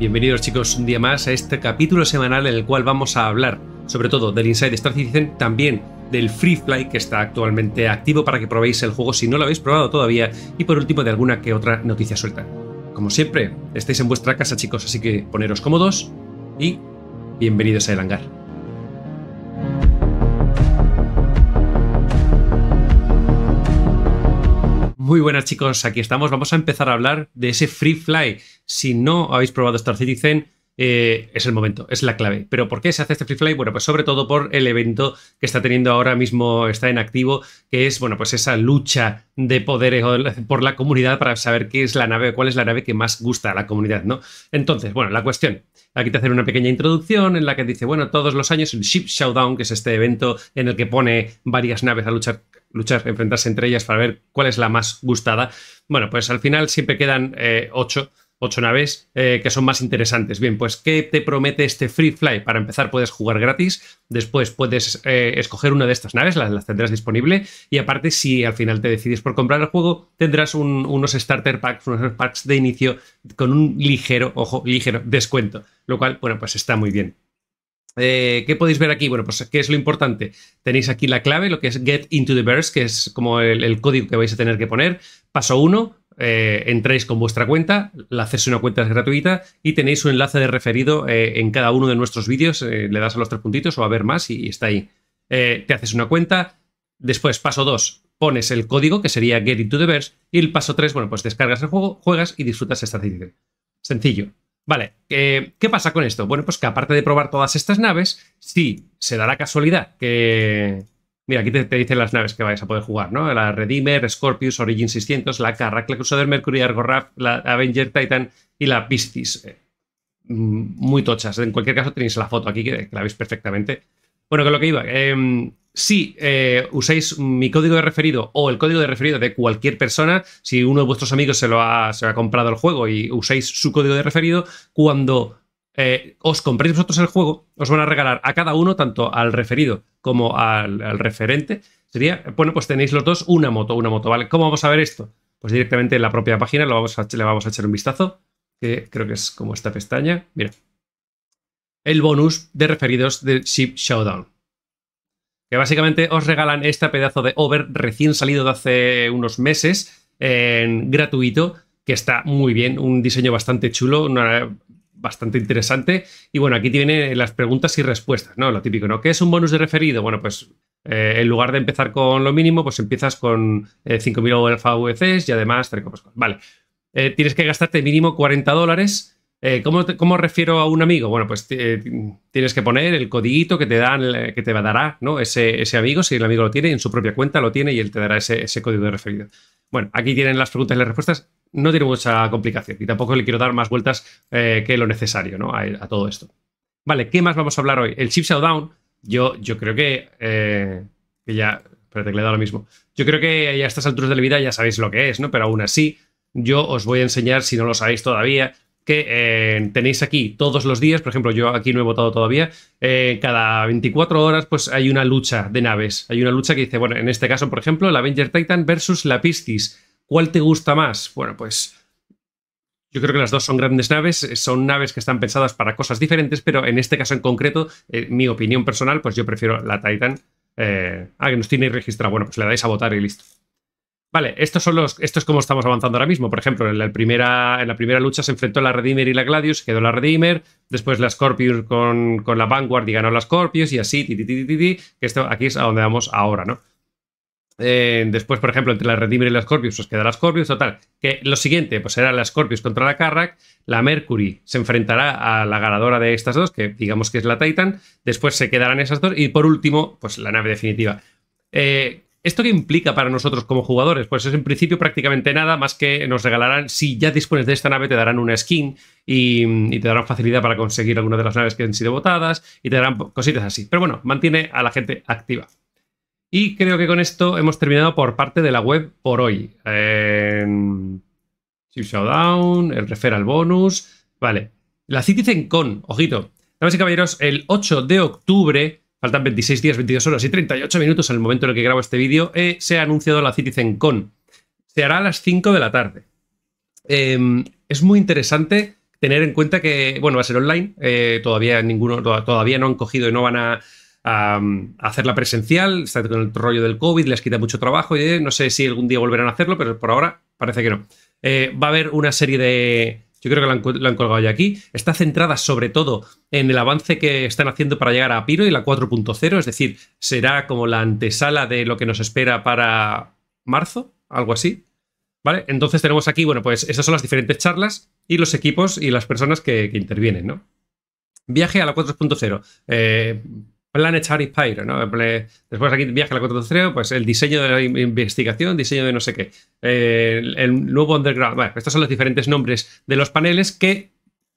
Bienvenidos chicos un día más a este capítulo semanal en el cual vamos a hablar sobre todo del Inside Star Citizen, también del Free Fly que está actualmente activo para que probéis el juego si no lo habéis probado todavía y por último de alguna que otra noticia suelta. Como siempre, estáis en vuestra casa chicos, así que poneros cómodos y bienvenidos a El Hangar. Muy buenas chicos, aquí estamos. Vamos a empezar a hablar de ese Free Fly. Si no habéis probado Star Citizen, eh, es el momento, es la clave. ¿Pero por qué se hace este Free Fly? Bueno, pues sobre todo por el evento que está teniendo ahora mismo, está en activo, que es, bueno, pues esa lucha de poderes por la comunidad para saber qué es la nave, cuál es la nave que más gusta a la comunidad, ¿no? Entonces, bueno, la cuestión. Aquí te hacen una pequeña introducción en la que dice, bueno, todos los años el Ship Showdown, que es este evento en el que pone varias naves a luchar luchar, enfrentarse entre ellas para ver cuál es la más gustada. Bueno, pues al final siempre quedan eh, ocho, ocho naves eh, que son más interesantes. Bien, pues ¿qué te promete este Free Fly? Para empezar puedes jugar gratis, después puedes eh, escoger una de estas naves, las, tendrás disponible y aparte si al final te decides por comprar el juego, tendrás unos starter packs, unos packs de inicio con un ligero, ojo, ligero descuento, lo cual, bueno, pues está muy bien. Eh, ¿Qué podéis ver aquí? Bueno, pues ¿qué es lo importante? Tenéis aquí la clave, lo que es Get into the Verse, que es como el, código que vais a tener que poner. Paso 1, eh, entráis con vuestra cuenta, la hacéis una cuenta gratuita y tenéis un enlace de referido eh, en cada uno de nuestros vídeos. le das a los tres puntitos o a ver más y, está ahí. te haces una cuenta. Después, paso 2, pones el código, que sería Get into the Verse. Y el paso 3, bueno, pues descargas el juego, juegas y disfrutas esta serie. Sencillo. Vale, eh, ¿qué pasa con esto? Bueno, pues que aparte de probar todas estas naves, sí, se da la casualidad que... Mira, aquí te, dicen las naves que vais a poder jugar, ¿no? La Redeemer, Scorpius, Origin 600, la Carrack, la Crusader Mercury, Argorraf, la Avenger Titan y la Pistis. Eh, mm, muy tochas. En cualquier caso tenéis la foto aquí que, la veis perfectamente. Bueno, con lo que iba, em, si eh, usáis mi código de referido o el código de referido de cualquier persona, si uno de vuestros amigos se lo ha, comprado el juego y usáis su código de referido, cuando eh, os compréis vosotros el juego, os van a regalar a cada uno, tanto al referido como al, referente, sería, bueno, pues tenéis los dos una moto, una moto, ¿vale? ¿Cómo vamos a ver esto? Pues directamente en la propia página lo vamos le vamos a echar un vistazo, que creo que es como esta pestaña, mira. El bonus de referidos del Ship Showdown que básicamente os regalan este pedazo de over recién salido de hace unos meses, en gratuito, que está muy bien, un diseño bastante chulo, bastante interesante. Y bueno, aquí tiene las preguntas y respuestas, ¿no? Lo típico, ¿no? ¿Qué es un bonus de referido? Bueno, pues eh, en lugar de empezar con lo mínimo, pues empiezas con 5.000 eh, VCs y además... vale, eh, tienes que gastarte mínimo 40 dólares eh, ¿cómo, refiero a un amigo? Bueno, pues eh, tienes que poner el codiguito que te dan, eh, que te dará, Ese, amigo, si el amigo lo tiene, en su propia cuenta lo tiene y él te dará ese, código de referido. Bueno, aquí tienen las preguntas y las respuestas. No tiene mucha complicación y tampoco le quiero dar más vueltas que lo necesario, A, todo esto. Vale, ¿qué más vamos a hablar hoy? El chip showdown. yo, yo creo que, ya. Espérate, que le he dado lo mismo. Yo creo que a estas alturas de la vida ya sabéis lo que es, ¿no? Pero aún así, yo os voy a enseñar, si no lo sabéis todavía, que eh, tenéis aquí todos los días, por ejemplo, yo aquí no he votado todavía, eh, cada 24 horas pues hay una lucha de naves. Hay una lucha que dice, bueno, en este caso, por ejemplo, la Avenger Titan versus la Pistis. ¿Cuál te gusta más? Bueno, pues yo creo que las dos son grandes naves, eh, son naves que están pensadas para cosas diferentes, pero en este caso en concreto, en mi opinión personal, pues yo prefiero la Titan. ah, que nos tiene registrado. Bueno, pues le dais a votar y listo. Vale, son los, esto es como estamos avanzando ahora mismo. Por ejemplo, en la, primera, en la primera lucha se enfrentó la Redeemer y la Gladius, quedó la Redeemer, después la Scorpius con, la Vanguard y ganó la Scorpius y así, que esto aquí es a donde vamos ahora, ¿no? Eh, después, por ejemplo, entre la Redeemer y la Scorpius, pues queda la Scorpius, total. Que lo siguiente, pues será la Scorpius contra la Carrack, la Mercury se enfrentará a la ganadora de estas dos, que digamos que es la Titan, después se quedarán esas dos y por último, pues la nave definitiva. Eh, ¿Esto qué implica para nosotros como jugadores? Pues es en principio prácticamente nada, más que nos regalarán, si ya dispones de esta nave, te darán una skin y, te darán facilidad para conseguir alguna de las naves que han sido votadas y te darán cositas así. Pero bueno, mantiene a la gente activa. Y creo que con esto hemos terminado por parte de la web por hoy. Eh, Showdown, el referral bonus. Vale. La Citizen Con, ojito. Damas y caballeros, el 8 de octubre Faltan 26 días, 22 horas y 38 minutos en el momento en el que grabo este vídeo. Eh, se ha anunciado la CitizenCon. Se hará a las 5 de la tarde. Em, es muy interesante tener en cuenta que, bueno, va a ser online. Eh, todavía ninguno, todavía no han cogido y no van a, hacer la hacerla presencial. Está con el rollo del COVID, les quita mucho trabajo. Y, eh, no sé si algún día volverán a hacerlo, pero por ahora parece que no. va a haber una serie de, yo creo que la han, colgado ya aquí. Está centrada sobre todo en el avance que están haciendo para llegar a Piro y la 4.0, es decir, será como la antesala de lo que nos espera para marzo, algo así. ¿Vale? Entonces tenemos aquí, bueno, pues esas son las diferentes charlas y los equipos y las personas que, que intervienen, ¿no? Viaje a la 4.0. Eh, Planetary Pyro, ¿no? Después aquí viaja la 4.0, pues el diseño de la investigación, diseño de no sé qué, el nuevo underground. Bueno, estos son los diferentes nombres de los paneles que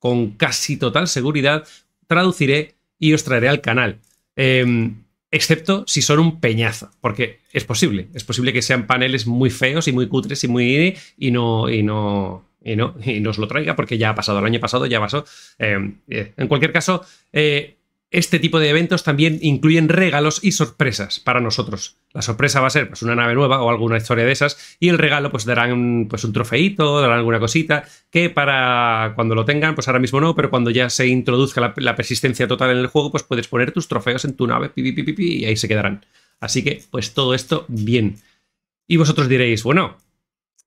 con casi total seguridad traduciré y os traeré al canal. Em, excepto si son un peñazo, porque es posible, es posible que sean paneles muy feos y muy cutres y muy y no y no y no y nos lo traiga porque ya ha pasado el año pasado ya pasó. Em, eh, en cualquier caso, eh, este tipo de eventos también incluyen regalos y sorpresas para nosotros. La sorpresa va a ser pues, una nave nueva o alguna historia de esas y el regalo pues darán pues, un trofeito, darán alguna cosita que para cuando lo tengan, pues ahora mismo no, pero cuando ya se introduzca la, persistencia total en el juego, pues puedes poner tus trofeos en tu nave pi, y ahí se quedarán. Así que pues todo esto bien. Y vosotros diréis, bueno,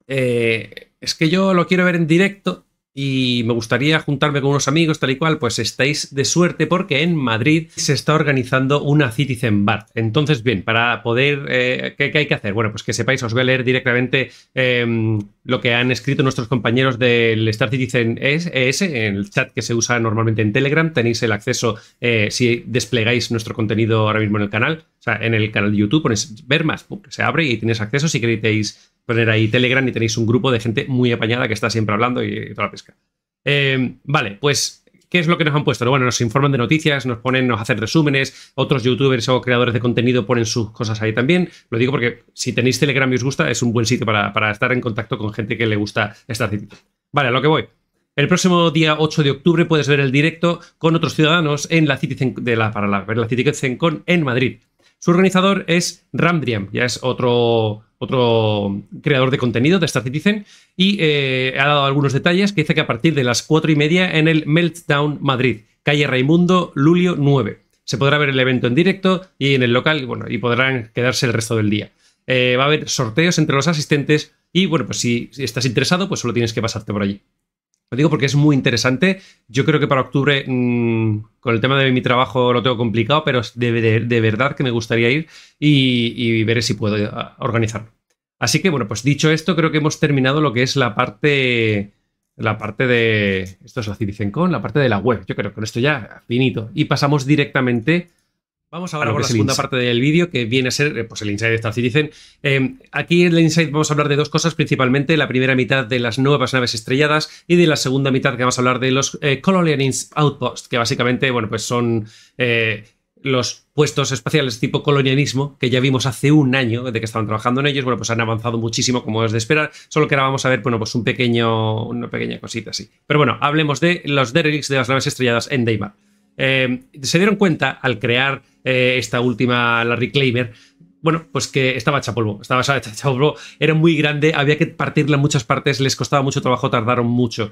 eh, es que yo lo quiero ver en directo y me gustaría juntarme con unos amigos, tal y cual, pues estáis de suerte porque en Madrid se está organizando una Citizen Bar. Entonces, bien, para poder, eh, ¿qué, hay que hacer? Bueno, pues que sepáis, os voy a leer directamente em, lo que han escrito nuestros compañeros del Star Citizen ES, e en el chat que se usa normalmente en Telegram. Tenéis el acceso eh, si desplegáis nuestro contenido ahora mismo en el canal, o sea, en el canal de YouTube, ponéis ver más, se abre y tenéis acceso si queréis poner ahí Telegram y tenéis un grupo de gente muy apañada que está siempre hablando y, toda la pesca. Eh, vale, pues, ¿qué es lo que nos han puesto? Bueno, nos informan de noticias, nos ponen, nos hacen resúmenes, otros youtubers o creadores de contenido ponen sus cosas ahí también. Lo digo porque si tenéis Telegram y os gusta, es un buen sitio para, estar en contacto con gente que le gusta esta cita. Vale, a lo que voy. El próximo día 8 de octubre puedes ver el directo con otros ciudadanos en la City de la, para la, en Madrid. Su organizador es Ramdriam, ya es otro, otro creador de contenido de Star Citizen, y eh, ha dado algunos detalles que dice que a partir de las cuatro y media en el Meltdown Madrid, calle Raimundo Lulio 9. Se podrá ver el evento en directo y en el local, bueno, y podrán quedarse el resto del día. Eh, va a haber sorteos entre los asistentes y, bueno, pues si, si estás interesado, pues solo tienes que pasarte por allí. Lo digo porque es muy interesante. Yo creo que para octubre, mm, con el tema de mi trabajo, lo tengo complicado, pero de, de, verdad que me gustaría ir y, y veré si puedo eh, organizarlo. Así que, bueno, pues dicho esto, creo que hemos terminado lo que es la parte. La parte de. Esto es la con la parte de la web. Yo creo que con esto ya finito. Y pasamos directamente Vamos ahora por la segunda parte del vídeo, que viene a ser eh, pues, el Inside de Star Citizen. Em, aquí en el Inside vamos a hablar de dos cosas, principalmente la primera mitad de las nuevas naves estrelladas y de la segunda mitad que vamos a hablar de los eh, Colonial Outposts, que básicamente bueno, pues son eh, los puestos espaciales tipo colonialismo que ya vimos hace un año de que estaban trabajando en ellos. Bueno, pues han avanzado muchísimo, como es de esperar, solo que ahora vamos a ver bueno, pues un pequeño, una pequeña cosita así. Pero bueno, hablemos de los derelicts de las naves estrelladas en Daymar. Em, se dieron cuenta al crear eh, esta última, la Reclaimer, bueno, pues que estaba hecha polvo, estaba hecha polvo, era muy grande, había que partirla en muchas partes, les costaba mucho trabajo, tardaron mucho.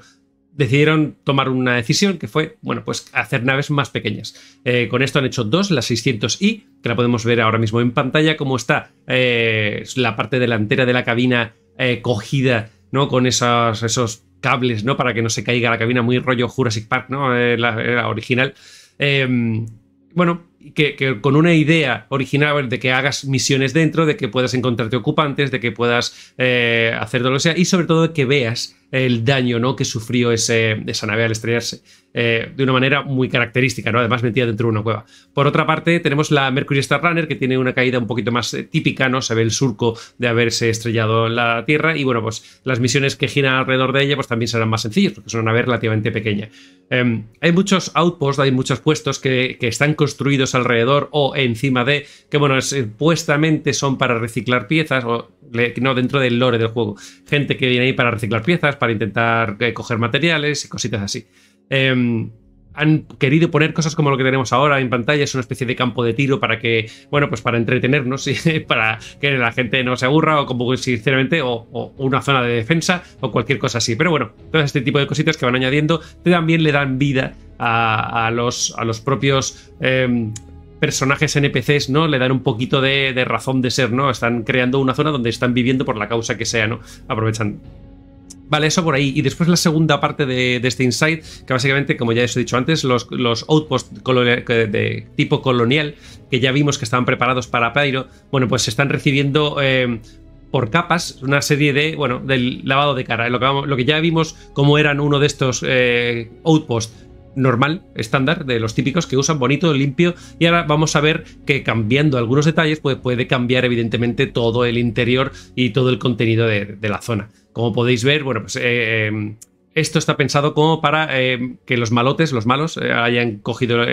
Decidieron tomar una decisión que fue, bueno, pues hacer naves más pequeñas. Eh, con esto han hecho dos, la 600i, que la podemos ver ahora mismo en pantalla, como está eh, la parte delantera de la cabina cogida, ¿no? Con esos, esos cables, ¿no? Para que no se caiga la cabina, muy rollo Jurassic Park, ¿no? la, original. Em, bueno, que, con una idea original de que hagas misiones dentro, de que puedas encontrarte ocupantes, de que puedas eh, hacer todo lo sea y sobre todo que veas el daño ¿no? que sufrió ese, esa nave al estrellarse eh, de una manera muy característica, ¿no? además metida dentro de una cueva. Por otra parte, tenemos la Mercury Star Runner, que tiene una caída un poquito más eh, típica, ¿no? se ve el surco de haberse estrellado en la Tierra, y bueno, pues las misiones que giran alrededor de ella pues, también serán más sencillas, porque es una nave relativamente pequeña. Em, hay muchos outposts, hay muchos puestos que, están construidos alrededor o encima de, que bueno, supuestamente eh, son para reciclar piezas, o no, dentro del lore del juego, gente que viene ahí para reciclar piezas, para intentar eh, coger materiales y cositas así. Em, han querido poner cosas como lo que tenemos ahora en pantalla, es una especie de campo de tiro para que, bueno, pues para entretenernos y para que la gente no se aburra o como sinceramente, o, una zona de defensa o cualquier cosa así. Pero bueno, todo este tipo de cositas que van añadiendo también le dan vida a, los, a los, propios... Em, personajes NPCs, ¿no? Le dan un poquito de, razón de ser, ¿no? Están creando una zona donde están viviendo por la causa que sea, ¿no? Aprovechan Vale, eso por ahí. Y después la segunda parte de, este insight, que básicamente, como ya os he dicho antes, los, los outposts de tipo colonial, que ya vimos que estaban preparados para Pyro, bueno, pues se están recibiendo eh, por capas una serie de, bueno, del lavado de cara. Lo que, lo que ya vimos como eran uno de estos eh, outposts normal, estándar, de los típicos que usan, bonito, limpio. Y ahora vamos a ver que cambiando algunos detalles pues puede cambiar evidentemente todo el interior y todo el contenido de, la zona. Como podéis ver, bueno, pues eh, esto está pensado como para eh, que los malotes, los malos, eh, hayan cogido lo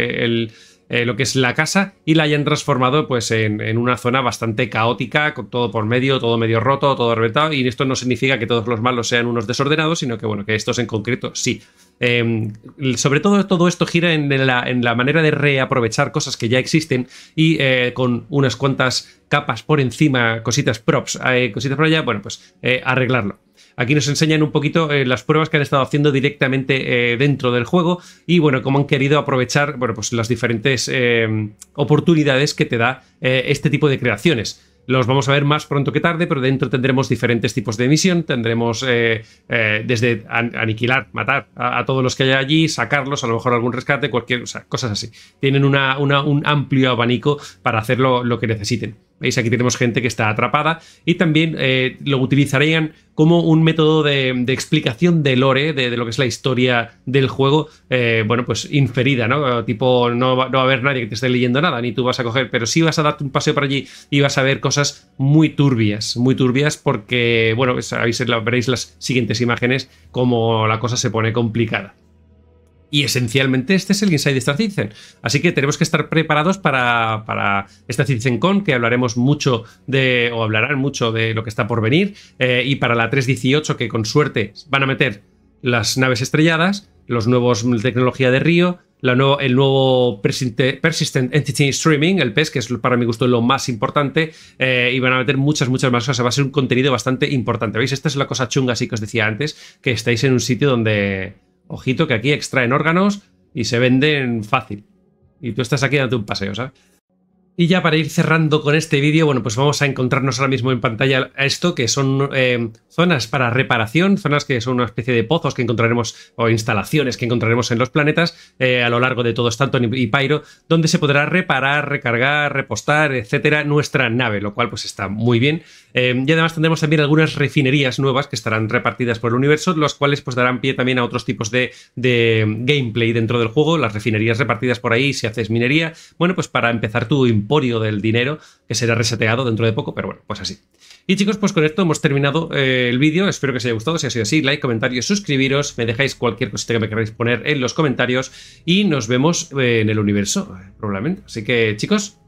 que es la casa y la hayan transformado pues en, una zona bastante caótica, con todo por medio, todo medio roto, todo reventado. Y esto no significa que todos los malos sean unos desordenados, sino que bueno, que estos en concreto sí. Em, sobre todo todo esto gira en, la, manera de reaprovechar cosas que ya existen y eh, con unas cuantas capas por encima, cositas props, eh, cositas por allá, bueno, pues eh, arreglarlo. Aquí nos enseñan un poquito las pruebas que han estado haciendo directamente dentro del juego y bueno, cómo han querido aprovechar bueno, pues las diferentes em, oportunidades que te da este tipo de creaciones. Los vamos a ver más pronto que tarde, pero dentro tendremos diferentes tipos de misión. Tendremos eh, eh, desde aniquilar, matar a, todos los que hay allí, sacarlos, a lo mejor algún rescate, cualquier, cosas así. Tienen una, un amplio abanico para hacer lo que necesiten. ¿Veis? Aquí tenemos gente que está atrapada y también eh, lo utilizarían como un método de, explicación de lore, de, lo que es la historia del juego, eh, bueno, pues inferida, ¿no? Tipo, no va, no va, a haber nadie que te esté leyendo nada, ni tú vas a coger, pero sí vas a darte un paseo por allí y vas a ver cosas muy turbias, muy turbias, porque, bueno, sabéis, pues veréis las siguientes imágenes como la cosa se pone complicada. Y esencialmente este es el Inside Star Citizen. Así que tenemos que estar preparados para, para esta CitizenCon, que hablaremos mucho de, o hablarán mucho de lo que está por venir, eh, y para la 318, que con suerte van a meter las naves estrelladas, los nuevos tecnología de río, la el nuevo Persistent Entity Streaming, el PES, que es para mi gusto lo más importante, eh, y van a meter muchas, muchas más cosas. Va a ser un contenido bastante importante. ¿Veis? Esta es la cosa chunga, así que os decía antes, que estáis en un sitio donde Ojito que aquí extraen órganos y se venden fácil. Y tú estás aquí dando un paseo, ¿sabes? Y ya para ir cerrando con este vídeo, bueno, pues vamos a encontrarnos ahora mismo en pantalla a esto, que son em, zonas para reparación, zonas que son una especie de pozos que encontraremos o instalaciones que encontraremos en los planetas eh, a lo largo de todo Stanton y Pyro, donde se podrá reparar, recargar, repostar, etcétera, nuestra nave, lo cual pues está muy bien. Em, y además tendremos también algunas refinerías nuevas que estarán repartidas por el universo, los cuales pues darán pie también a otros tipos de, de gameplay dentro del juego, las refinerías repartidas por ahí, si haces minería, bueno, pues para empezar tu del dinero que será reseteado dentro de poco, pero bueno, pues así. Y chicos, pues con esto hemos terminado eh, el vídeo. Espero que os haya gustado. Si ha sido así, like, comentarios, suscribiros. Me dejáis cualquier cosita que me queráis poner en los comentarios. Y nos vemos eh, en el universo, eh, probablemente. Así que, chicos,